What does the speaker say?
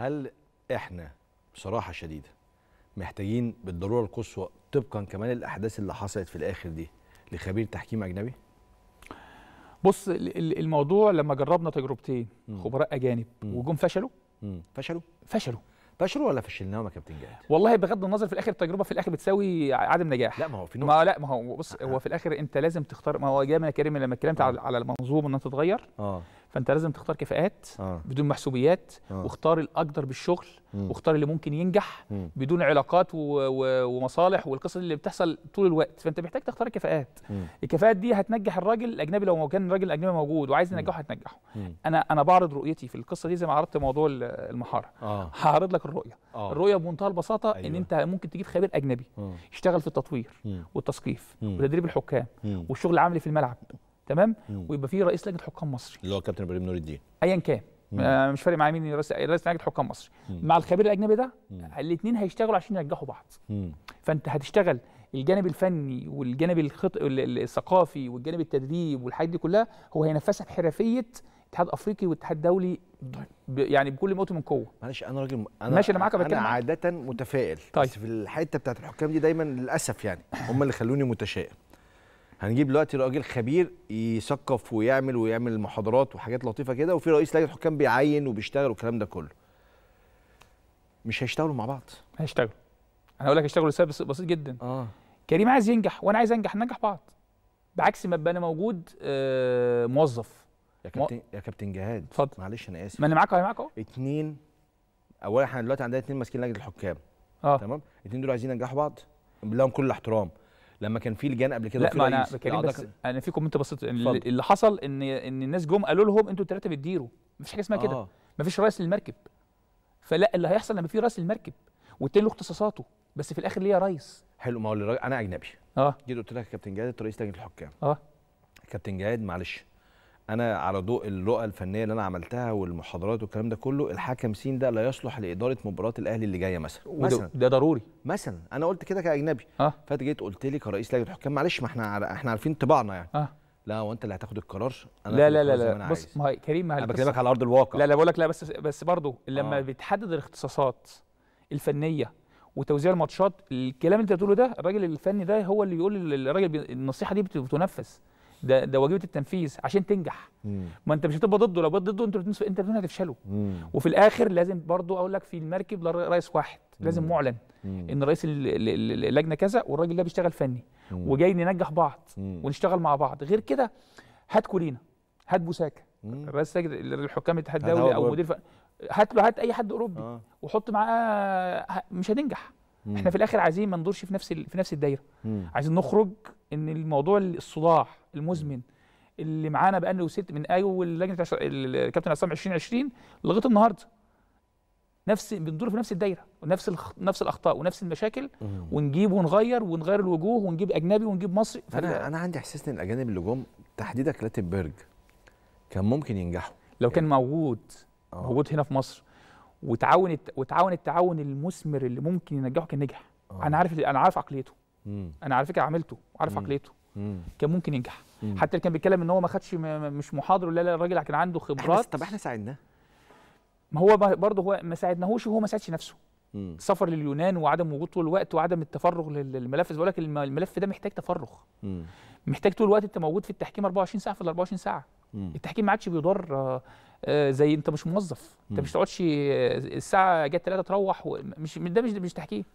هل احنا بصراحه شديده محتاجين بالضروره القصوى طبقا كمان الاحداث اللي حصلت في الاخر دي لخبير تحكيم اجنبي؟ بص الموضوع لما جربنا تجربتين خبراء اجانب وجم فشلوا فشلوا فشلوا فشلوا ولا فشلناهم يا كابتن جاد؟ والله بغض النظر في الاخر التجربه في الاخر بتساوي عدم نجاح لا ما هو في نقطة. ما لا ما هو بص آه. هو في الاخر انت لازم تختار ما هو جاي من كريم لما اتكلمت آه. على المنظومه ان انت تتغير اه فانت لازم تختار كفاءات آه. بدون محسوبيات آه. واختار الاقدر بالشغل مم. واختار اللي ممكن ينجح مم. بدون علاقات و... و... ومصالح والقصص اللي بتحصل طول الوقت فانت محتاج تختار الكفاءات مم. الكفاءات دي هتنجح الراجل الاجنبي لو كان الراجل الاجنبي موجود وعايز ينجحه هتنجحه انا انا بعرض رؤيتي في القصه دي زي ما عرضت موضوع المحاره آه. هعرض لك الرؤيه آه. الرؤيه بمنتهى البساطه أيوة. ان انت ممكن تجيب خبير اجنبي آه. يشتغل في التطوير والتسقيف وتدريب الحكام والشغل العملي إيه في الملعب تمام ويبقى في رئيس لجنه حكام مصري اللي هو كابتن ابراهيم نور الدين ايا كان مم. آه، مش فارق معايا مين رئيس رئيس لجنه حكام مصر مم. مع الخبير الاجنبي ده الاثنين هيشتغلوا عشان ينجحوا بعض مم. فانت هتشتغل الجانب الفني والجانب الخط... الثقافي والجانب التدريب والحاجات دي كلها هو هينفذها بحرفيه اتحاد افريقي والاتحاد الدولي ب... يعني بكل ما من قوه معلش انا راجل انا ماشي انا معاك انا عاده متفائل طيب. بس في الحته بتاعت الحكام دي دايما للاسف يعني هم اللي خلوني متشائم هنجيب دلوقتي راجل خبير يثقف ويعمل ويعمل محاضرات وحاجات لطيفه كده وفي رئيس لجنه حكام بيعين وبيشتغل والكلام ده كله مش هيشتغلوا مع بعض هيشتغلوا انا اقول لك هيشتغلوا لسبب بسيط جدا اه كريم عايز ينجح وانا عايز انجح ننجح بعض بعكس ما ابقى انا موجود آه موظف يا كابتن مو... يا كابتن جهاد اتفضل معلش انا اسف ما انا معاك انا معاك اهو اتنين اولا احنا دلوقتي عندنا اتنين ماسكين لجنه الحكام اه تمام اتنين دول عايزين ينجحوا بعض لهم كل الاحترام لما كان في لجان قبل كده لا ما انا كريم بس انا في كومنت بسيط اللي حصل ان ان الناس جم قالوا لهم انتوا الثلاثه بتديروا مفيش حاجه اسمها كده آه. مفيش رئيس للمركب فلا اللي هيحصل لما في رئيس للمركب والتاني له اختصاصاته بس في الاخر ليا رئيس حلو ما هو انا اجنبي اه جيت قلت لك يا كابتن جاد رئيس لجنه الحكام اه كابتن جاد معلش انا على ضوء الرؤى الفنيه اللي انا عملتها والمحاضرات والكلام ده كله الحكم سين ده لا يصلح لاداره مباراه الاهلي اللي جايه مثلا مثلا ده ضروري مثلا انا قلت كده كاجنبي أه؟ فات جيت قلت لي كرئيس لجنه الحكام معلش ما احنا احنا عارفين طباعنا يعني أه؟ لا هو انت اللي هتاخد القرار انا لا لا لا, لا بص ما كريم ما انا بكلمك على ارض الواقع لا لا بقول لك لا بس بس برضه لما آه. بتحدد الاختصاصات الفنيه وتوزيع الماتشات الكلام اللي انت بتقوله ده الراجل الفني ده هو اللي بيقول الراجل النصيحه دي بتنفذ ده ده واجبه التنفيذ عشان تنجح مم. ما انت مش هتبقى ضده لو بقيت ضده انت بتنسف انت بتنسف هتفشله وفي الاخر لازم برضو اقول لك في المركب رئيس واحد لازم مم. معلن مم. ان رئيس اللجنه كذا والراجل ده بيشتغل فني مم. وجاي ننجح بعض مم. ونشتغل مع بعض غير كده هات كولينا هات بوساكه رئيس الحكام الاتحاد الدولي او مدير ف... هات له هات اي حد اوروبي آه. وحط معاه مش هتنجح احنا في الاخر عايزين ما ندورش في نفس في نفس الدايره مم. عايزين نخرج ان الموضوع الصداع المزمن اللي معانا بقالنا وست من اول لجنه عش... الكابتن عصام 2020 لغايه النهارده نفس بندور في نفس الدايره ونفس الخ... نفس الاخطاء ونفس المشاكل مم. ونجيب ونغير ونغير الوجوه ونجيب اجنبي ونجيب مصري انا انا عندي احساس ان الاجانب اللي جم تحديدا كلاتنبرج كان ممكن ينجحوا لو كان يعني- موجود آه. موجود هنا في مصر وتعاون الت... وتعاون التعاون المثمر اللي ممكن ينجحه كان نجح آه. انا عارف انا عارف عقليته مم. انا على فكره عملته وعارف عقليته كان ممكن ينجح مم. حتى اللي كان بيتكلم ان هو ما خدش م... مش محاضر ولا لا الراجل كان عنده خبرات طب احنا ساعدناه ما هو برضه هو ما ساعدناهوش وهو ما ساعدش نفسه مم. سفر لليونان وعدم وجود طول الوقت وعدم التفرغ للملف بقول لك الملف ده محتاج تفرغ مم. محتاج طول الوقت انت موجود في التحكيم 24 ساعه في ال 24 ساعه مم. التحكيم ما عادش بيدار آه، آه، زي انت مش موظف انت مش تقعدش آه، الساعه جت 3 تروح مش ده مش ده مش تحكيم